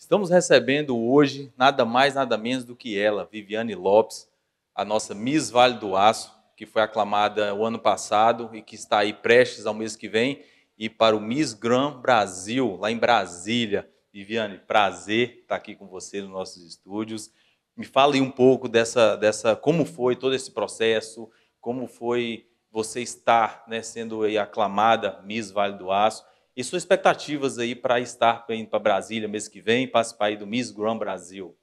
Estamos recebendo hoje nada mais, nada menos do que ela, Viviane Lopes, a nossa Miss Vale do Aço, que foi aclamada o ano passado e que está aí prestes ao mês que vem, e para o Miss Grand Brasil, lá em Brasília. Viviane, prazer estar aqui com você nos nossos estúdios. Me fale um pouco dessa, dessa como foi todo esse processo, como foi você estar né, sendo aclamada Miss Vale do Aço e suas expectativas aí para estar indo para Brasília mês que vem, participar aí do Miss Grand Brasil?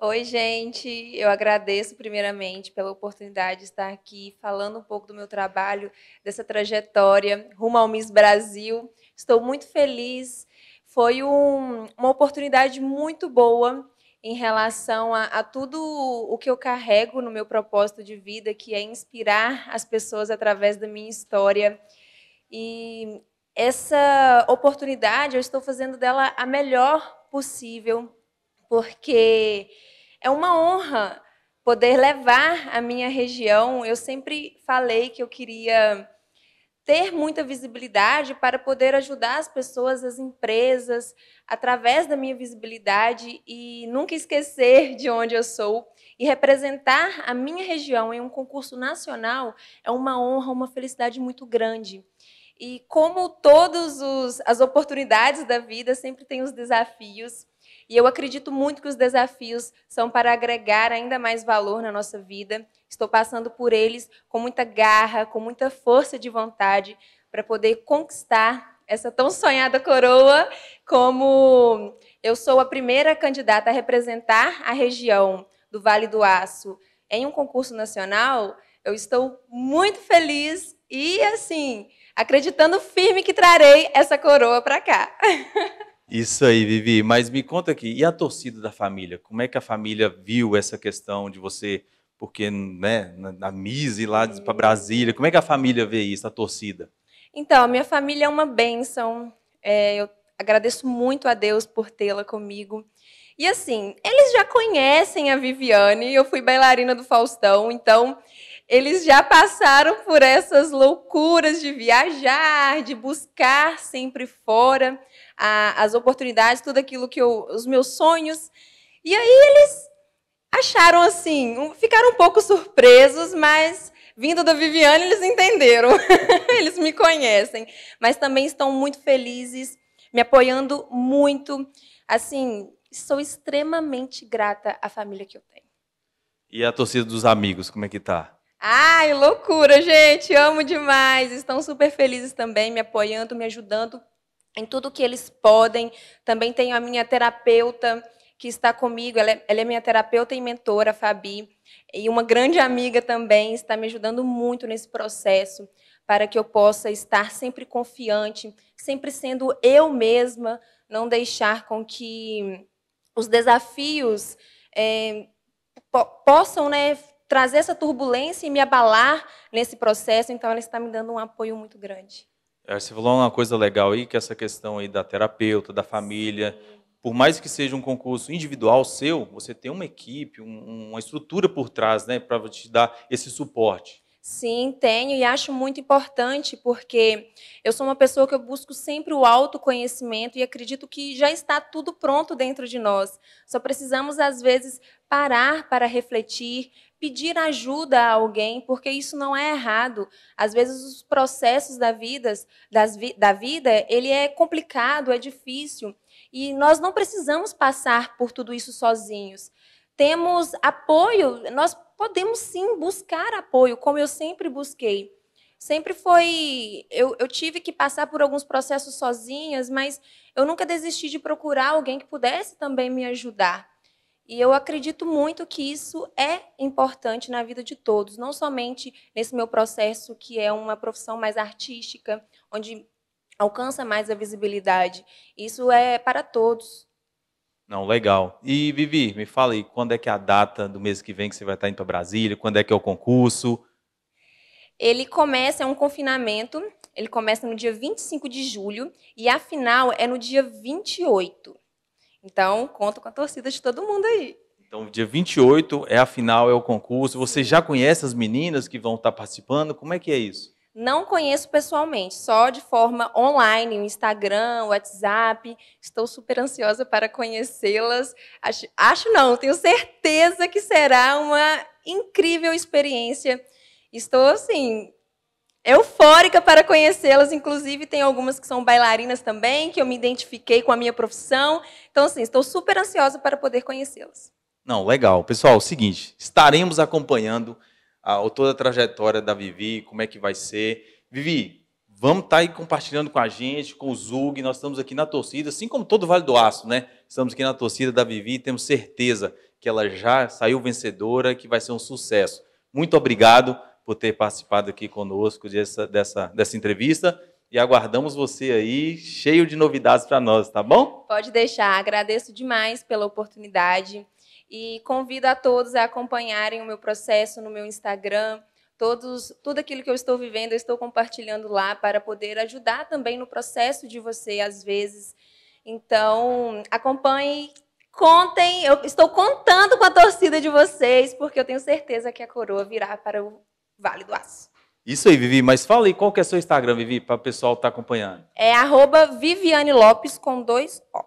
Oi, gente. Eu agradeço primeiramente pela oportunidade de estar aqui falando um pouco do meu trabalho, dessa trajetória rumo ao Miss Brasil. Estou muito feliz. Foi um, uma oportunidade muito boa em relação a, a, tudo o que eu carrego no meu propósito de vida, que é inspirar as pessoas através da minha história. E essa oportunidade eu estou fazendo dela a melhor possível, porque é uma honra poder levar a minha região. Eu sempre falei que eu queria ter muita visibilidade para poder ajudar as pessoas, as empresas, através da minha visibilidade e nunca esquecer de onde eu sou. E representar a minha região em um concurso nacional é uma honra, uma felicidade muito grande. E como todas as oportunidades da vida, sempre tem os desafios. E eu acredito muito que os desafios são para agregar ainda mais valor na nossa vida. Estou passando por eles com muita garra, com muita força de vontade para poder conquistar essa tão sonhada coroa, como eu sou a primeira candidata a representar a região do Vale do Aço em um concurso nacional, eu estou muito feliz e assim, acreditando firme que trarei essa coroa para cá. Isso aí, Vivi. Mas me conta aqui, e a torcida da família? Como é que a família viu essa questão de você, porque né, na, na Mise lá para Brasília, como é que a família vê isso, a torcida? Então, a minha família é uma bênção. É, eu agradeço muito a Deus por tê-la comigo. E assim, eles já conhecem a Viviane, eu fui bailarina do Faustão, então eles já passaram por essas loucuras de viajar, de buscar sempre fora a, as oportunidades, tudo aquilo que eu, os meus sonhos. E aí eles acharam assim, um, ficaram um pouco surpresos, mas vindo da Viviane eles entenderam, eles me conhecem, mas também estão muito felizes, me apoiando muito. Assim, sou extremamente grata à família que eu tenho. E a torcida dos amigos, como é que tá? Ai, loucura, gente! Amo demais! Estão super felizes também, me apoiando, me ajudando em tudo que eles podem. Também tenho a minha terapeuta que está comigo, ela é, ela é minha terapeuta e mentora, Fabi, e uma grande amiga também, está me ajudando muito nesse processo para que eu possa estar sempre confiante, sempre sendo eu mesma, não deixar com que os desafios é, po possam né, trazer essa turbulência e me abalar nesse processo. Então, ela está me dando um apoio muito grande. É, você falou uma coisa legal aí, que essa questão aí da terapeuta, da família. Sim. Por mais que seja um concurso individual seu, você tem uma equipe, uma estrutura por trás, né, para te dar esse suporte. Sim, tenho e acho muito importante, porque eu sou uma pessoa que eu busco sempre o autoconhecimento e acredito que já está tudo pronto dentro de nós. Só precisamos, às vezes, parar para refletir, pedir ajuda a alguém, porque isso não é errado. Às vezes os processos da vida, das vi da vida, ele é complicado, é difícil, e nós não precisamos passar por tudo isso sozinhos. Temos apoio, nós podemos sim buscar apoio, como eu sempre busquei. Sempre foi. Eu, eu tive que passar por alguns processos sozinhas, mas eu nunca desisti de procurar alguém que pudesse também me ajudar. E eu acredito muito que isso é importante na vida de todos, não somente nesse meu processo, que é uma profissão mais artística, onde alcança mais a visibilidade. Isso é para todos. Não, legal. E Vivi, me fala aí, quando é que é a data do mês que vem que você vai estar indo para Brasília? Quando é que é o concurso? Ele começa, é um confinamento, ele começa no dia 25 de julho e a final é no dia 28. Então, conto com a torcida de todo mundo aí. Então, dia 28 é a final, é o concurso. Você já conhece as meninas que vão estar participando? Como é que é isso? Não conheço pessoalmente, só de forma online, no Instagram, WhatsApp. Estou super ansiosa para conhecê-las. Acho, acho não, tenho certeza que será uma incrível experiência. Estou, assim, eufórica para conhecê-las. Inclusive, tem algumas que são bailarinas também, que eu me identifiquei com a minha profissão. Então, assim, estou super ansiosa para poder conhecê-las. Não, legal. Pessoal, é o seguinte, estaremos acompanhando a, toda a trajetória da Vivi, como é que vai ser. Vivi, vamos estar tá aí compartilhando com a gente, com o Zug, nós estamos aqui na torcida, assim como todo o Vale do Aço, né? Estamos aqui na torcida da Vivi e temos certeza que ela já saiu vencedora, que vai ser um sucesso. Muito obrigado por ter participado aqui conosco dessa, dessa, dessa entrevista. E aguardamos você aí, cheio de novidades para nós, tá bom? Pode deixar. Agradeço demais pela oportunidade e convido a todos a acompanharem o meu processo no meu Instagram. Todos, tudo aquilo que eu estou vivendo, eu estou compartilhando lá para poder ajudar também no processo de você, às vezes. Então, acompanhe, contem. Eu estou contando com a torcida de vocês, porque eu tenho certeza que a coroa virá para o Vale do Aço. Isso aí, Vivi. Mas fala aí, qual que é seu Instagram, Vivi, para o pessoal estar tá acompanhando? É arroba Viviane Lopes com dois O.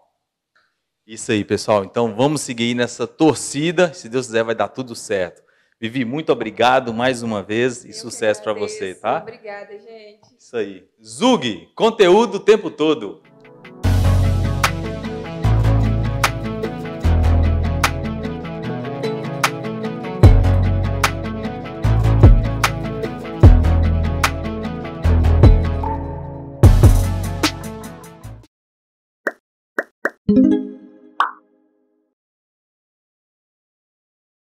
Isso aí, pessoal. Então vamos seguir nessa torcida. Se Deus quiser, vai dar tudo certo. Vivi, muito obrigado mais uma vez e Eu sucesso para você, tá? Obrigada, gente. Isso aí. Zug, conteúdo o tempo todo.